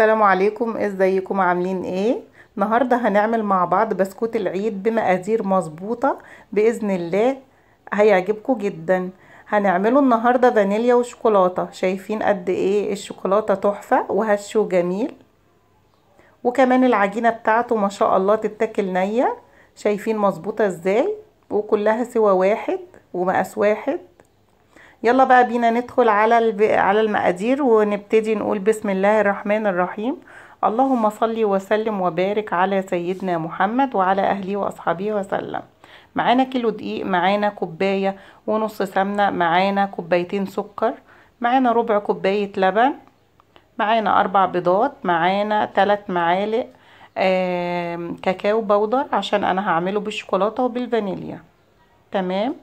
السلام عليكم ازيكم عاملين ايه النهارده هنعمل مع بعض بسكوت العيد بمقادير مظبوطه باذن الله هيعجبكم جدا هنعمله النهارده فانيليا وشوكولاته شايفين قد ايه الشوكولاته تحفه وهش وجميل وكمان العجينه بتاعته ما شاء الله تتاكل نيه شايفين مظبوطه ازاي وكلها سوى واحد ومقاس واحد يلا بقى بينا ندخل على على المقادير ونبتدي نقول بسم الله الرحمن الرحيم اللهم صل وسلم وبارك على سيدنا محمد وعلى اهله واصحابه وسلم معانا كيلو دقيق معانا كوبايه ونص سمنه معانا كوبايتين سكر معانا ربع كوبايه لبن معانا اربع بيضات معانا ثلاث معالق كاكاو بودر عشان انا هعمله بالشوكولاته وبالفانيليا تمام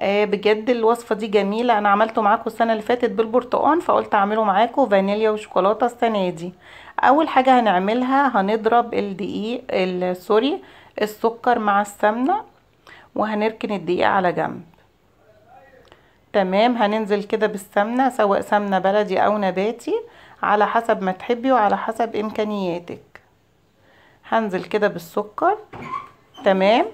آه، بجد الوصفه دي جميله انا عملته معاكم السنه اللي فاتت بالبرتقال فقلت اعمله معاكم فانيليا وشوكولاته السنه دي اول حاجه هنعملها هنضرب الدقيق سوري السكر مع السمنه وهنركن الدقيق على جنب تمام هننزل كده بالسمنه سواء سمنه بلدي او نباتي على حسب ما تحبي وعلى حسب امكانياتك هنزل كده بالسكر تمام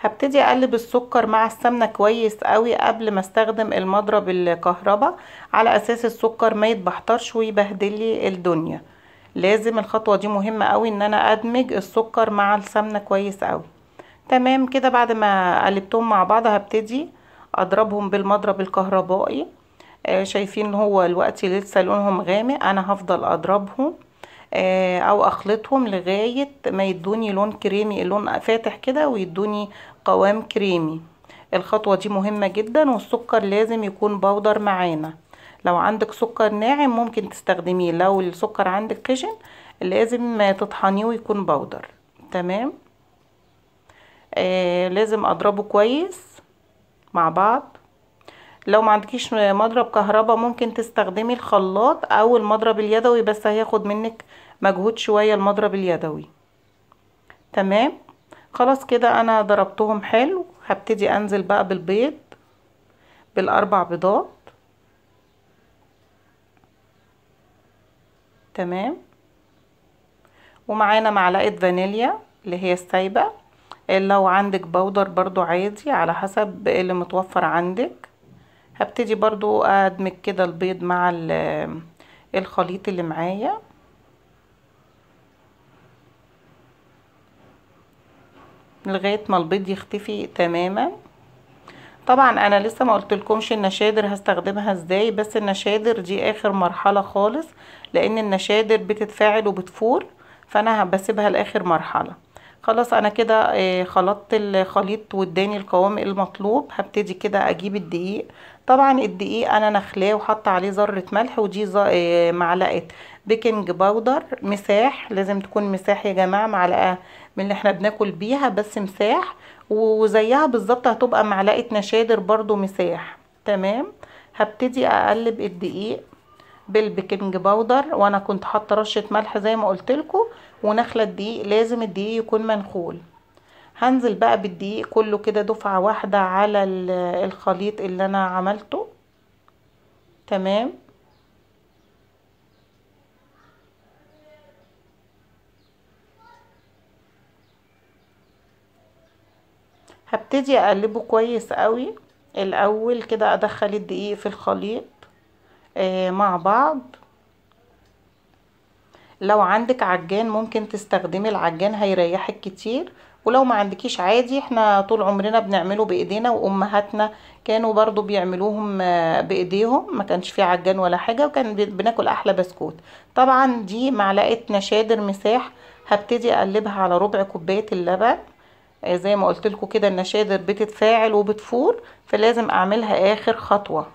هبتدي اقلب السكر مع السمنة كويس قوي قبل ما استخدم المضرب الكهرباء على اساس السكر ما يتبحترش ويبهدلي الدنيا لازم الخطوة دي مهمة قوي ان انا ادمج السكر مع السمنة كويس قوي تمام كده بعد ما قلبتهم مع بعض هبتدي اضربهم بالمضرب الكهربائي آه، شايفين هو الوقت لسه لونهم غامق انا هفضل اضربهم آه، او اخلطهم لغاية ما يدوني لون كريمي اللون فاتح كده ويدوني قوام كريمي الخطوة دي مهمة جدا والسكر لازم يكون بودر معانا لو عندك سكر ناعم ممكن تستخدميه لو السكر عندك خشن لازم تطحنيه ويكون بودر تمام آه لازم اضربه كويس مع بعض لو ما عندكيش مضرب كهرباء ممكن تستخدمي الخلاط او المضرب اليدوي بس هياخد منك مجهود شوية المضرب اليدوي تمام خلاص كده انا ضربتهم حلو هبتدي انزل بقى بالبيض بالاربع بيضات تمام ومعانا معلقة فانيليا اللي هي السايبة لو عندك بودر برضو عادي على حسب اللي متوفر عندك هبتدي برضو ادمج كده البيض مع الخليط اللي معايا لغايه ما البيض يختفي تماما طبعا انا لسه ما لكمش النشادر هستخدمها ازاي بس النشادر دي اخر مرحله خالص لان النشادر بتتفاعل وبتفور فانا بسيبها لاخر مرحله خلاص انا كده آه، خلطت الخليط واداني القوام المطلوب هبتدي كده اجيب الدقيق طبعا الدقيق انا نخلاه وحط عليه ذره ملح ودي آه، معلقه بيكنج باودر مساح لازم تكون مساح يا جماعه معلقه من اللي احنا بناكل بيها بس مساح وزيها بالظبط هتبقى معلقه نشادر برضو مساح تمام هبتدي اقلب الدقيق بالبيكنج باودر وانا كنت حاطه رشه ملح زي ما قلت لكم ونخله الدقيق لازم الدقيق يكون منخول هنزل بقى بالدقيق كله كده دفعه واحده على الخليط اللي انا عملته تمام هبتدي اقلبه كويس قوي الاول كده ادخل الدقيق في الخليط آه، مع بعض لو عندك عجان ممكن تستخدمي العجان هيريحك كتير ولو ما عندكيش عادي احنا طول عمرنا بنعمله بايدينا وامهاتنا كانوا برضو بيعملوهم آه، بايديهم ما كانش فيه عجان ولا حاجه وكان بناكل احلى بسكوت طبعا دي معلقه نشادر مساح هبتدي اقلبها على ربع كوبايه اللبن آه، زي ما قلت لكم كده النشادر بتتفاعل وبتفور فلازم اعملها اخر خطوه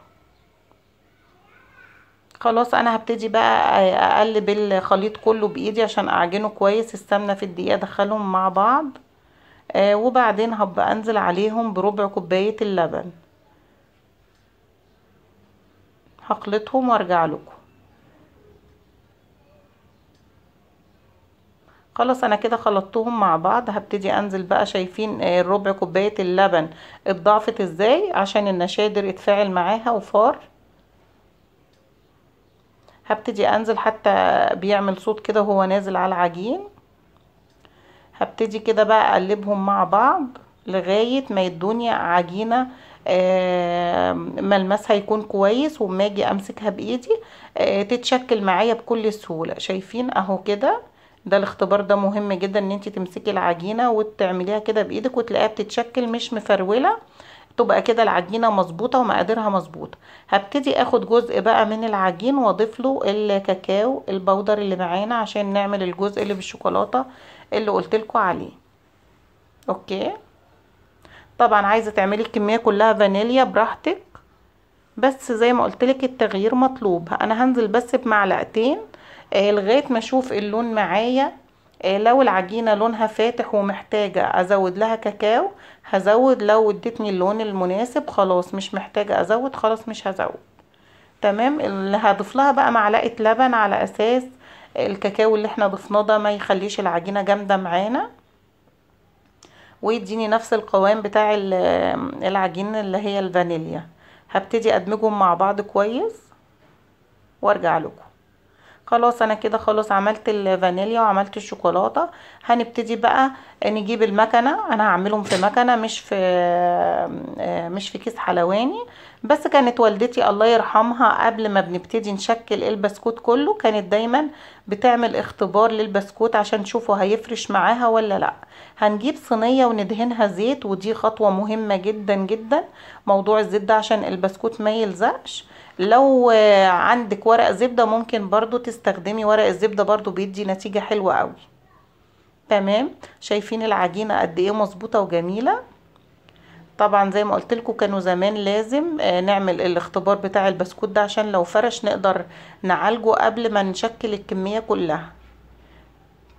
خلاص انا هبتدي بقى اقلب الخليط كله بايدي عشان اعجنه كويس السمنه في الدقيقه ادخلهم مع بعض آه وبعدين هبقى انزل عليهم بربع كوبايه اللبن هخلطهم وارجع لكم خلاص انا كده خلطتهم مع بعض هبتدي انزل بقى شايفين آه، الربع كوبايه اللبن اتضاعفت ازاي عشان النشادر اتفاعل معاها وفار هبتدي انزل حتى بيعمل صوت كده وهو نازل على العجين هبتدي كده بقى اقلبهم مع بعض لغاية ما يدوني عجينة ملمسها يكون كويس وما اجي امسكها بايدي آه، تتشكل معايا بكل سهولة شايفين اهو كده ده الاختبار ده مهم جدا ان انت تمسكي العجينة وتعمليها كده بايدك وتلاقيها بتتشكل مش مفرولة تبقى كده العجينه مظبوطه ومقاديرها مظبوطه هبتدي اخد جزء بقى من العجين واضيف له الكاكاو البودر اللي معانا عشان نعمل الجزء اللي بالشوكولاته اللي قلت لكم عليه اوكي طبعا عايزه تعملي الكميه كلها فانيليا براحتك بس زي ما قلت لك التغيير مطلوب انا هنزل بس بمعلقتين آه، لغايه ما اشوف اللون معايا آه، لو العجينة لونها فاتح ومحتاجة ازود لها كاكاو هزود لو ادتني اللون المناسب خلاص مش محتاجة ازود خلاص مش هزود تمام اللي هضيف لها بقى معلقة لبن على اساس الكاكاو اللي احنا ضفناه ده ما يخليش العجينة جامدة معانا ويديني نفس القوام بتاع العجين اللي هي الفانيليا هبتدي ادمجهم مع بعض كويس وارجع لكم خلاص انا كده خلاص عملت الفانيليا وعملت الشوكولاته هنبتدي بقى نجيب المكنه انا هعملهم في مكنه مش في مش في كيس حلواني بس كانت والدتي الله يرحمها قبل ما بنبتدي نشكل البسكوت كله كانت دايما بتعمل اختبار للبسكوت عشان تشوفه هيفرش معاها ولا لا هنجيب صينية وندهنها زيت ودي خطوة مهمة جدا جدا موضوع الزيت ده عشان البسكوت ما يلزقش لو عندك ورق زبدة ممكن برضو تستخدمي ورق الزبدة برضو بيدي نتيجة حلوة قوي تمام شايفين العجينة قد ايه مظبوطة وجميلة طبعا زي ما قلت لكم كانوا زمان لازم آه، نعمل الاختبار بتاع البسكوت ده عشان لو فرش نقدر نعالجه قبل ما نشكل الكمية كلها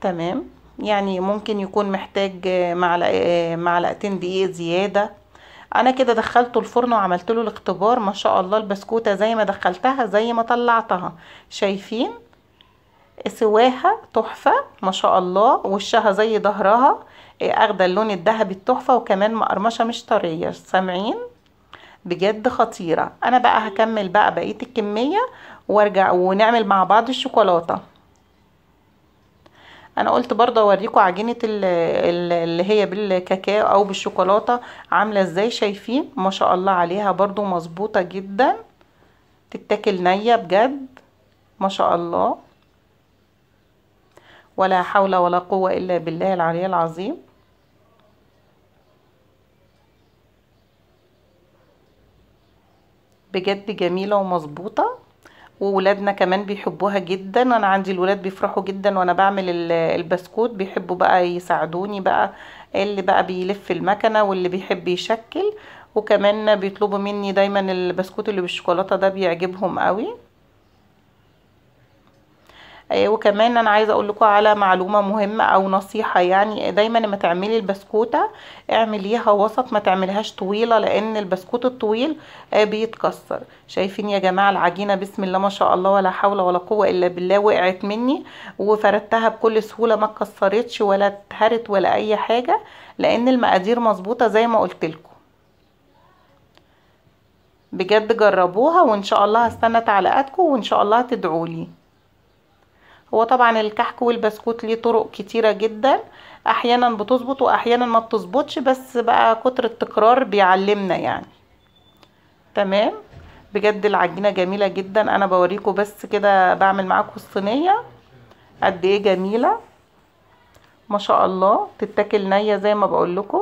تمام يعني ممكن يكون محتاج آه، آه، معلقتين دقيق زيادة انا كده دخلته الفرن وعملت له الاختبار ما شاء الله البسكوتة زي ما دخلتها زي ما طلعتها شايفين سواها تحفة ما شاء الله وشها زي ظهرها اخده اللون الذهبي التحفه وكمان مقرمشه مش طريه سامعين بجد خطيره انا بقى هكمل بقى بقيه الكميه وارجع ونعمل مع بعض الشوكولاته انا قلت برضه اوريكم عجينه اللي هي بالكاكاو او بالشوكولاته عامله ازاي شايفين ما شاء الله عليها برضه مظبوطه جدا تتاكل نيه بجد ما شاء الله ولا حول ولا قوه الا بالله العلي العظيم بجد جميلة ومظبوطة وولادنا كمان بيحبوها جدا انا عندي الولاد بيفرحوا جدا وانا بعمل البسكوت بيحبوا بقى يساعدوني بقى اللي بقى بيلف المكنه واللي بيحب يشكل وكمان بيطلبوا مني دايما البسكوت اللي بالشوكولاته ده بيعجبهم قوي آه، وكمان انا عايزه اقول لكم على معلومه مهمه او نصيحه يعني دايما لما تعملي البسكوته اعمليها وسط ما تعملهاش طويله لان البسكوت الطويل آه، بيتكسر شايفين يا جماعه العجينه بسم الله ما شاء الله ولا حول ولا قوه الا بالله وقعت مني وفردتها بكل سهوله ما اتكسرتش ولا اتهرت ولا اي حاجه لان المقادير مظبوطه زي ما قلت لكم بجد جربوها وان شاء الله هستنى تعليقاتكم وان شاء الله هتدعولي هو طبعا الكحك والبسكوت ليه طرق كتيرة جدا احيانا بتظبط واحيانا ما بتظبطش بس بقى كتر التكرار بيعلمنا يعني تمام بجد العجينة جميلة جدا انا بوريكم بس كده بعمل معاكم الصينية قد ايه جميلة ما شاء الله تتاكل نية زي ما بقول لكم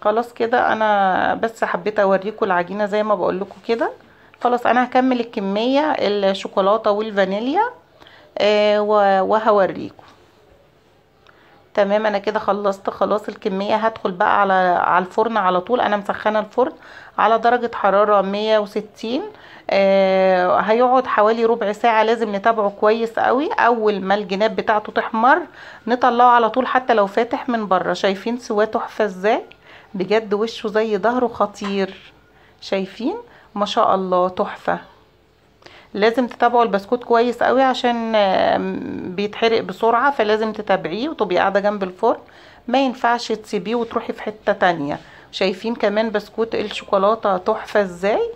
خلاص كده انا بس حبيت اوريكم العجينة زي ما بقول لكم كده خلاص انا هكمل الكميه الشوكولاته والفانيليا آه وهوريكم تمام انا كده خلصت خلاص الكميه هدخل بقى على على الفرن على طول انا مسخنه الفرن على درجه حراره 160 آه هيقعد حوالي ربع ساعه لازم نتابعه كويس قوي اول ما الجناب بتاعته تحمر نطلعه على طول حتى لو فاتح من بره شايفين سواه تحفه ازاي بجد وشه زي ظهره خطير شايفين ما شاء الله تحفة لازم تتابعوا البسكوت كويس قوي عشان بيتحرق بسرعة فلازم تتابعيه وتبقي قاعدة جنب الفرن ما ينفعش تسيبيه وتروحي في حتة تانية شايفين كمان بسكوت الشوكولاتة تحفة ازاي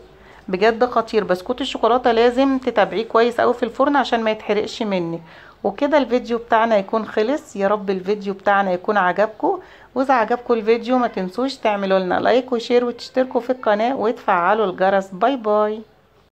بجد خطير بسكوت الشوكولاتة لازم تتابعيه كويس قوي في الفرن عشان ما يتحرقش منك وكده الفيديو بتاعنا يكون خلص يا رب الفيديو بتاعنا يكون عجبكم واذا عجبكم الفيديو ما تنسوش تعملوا لنا لايك وشير وتشتركوا في القناة وتفعلوا الجرس باي باي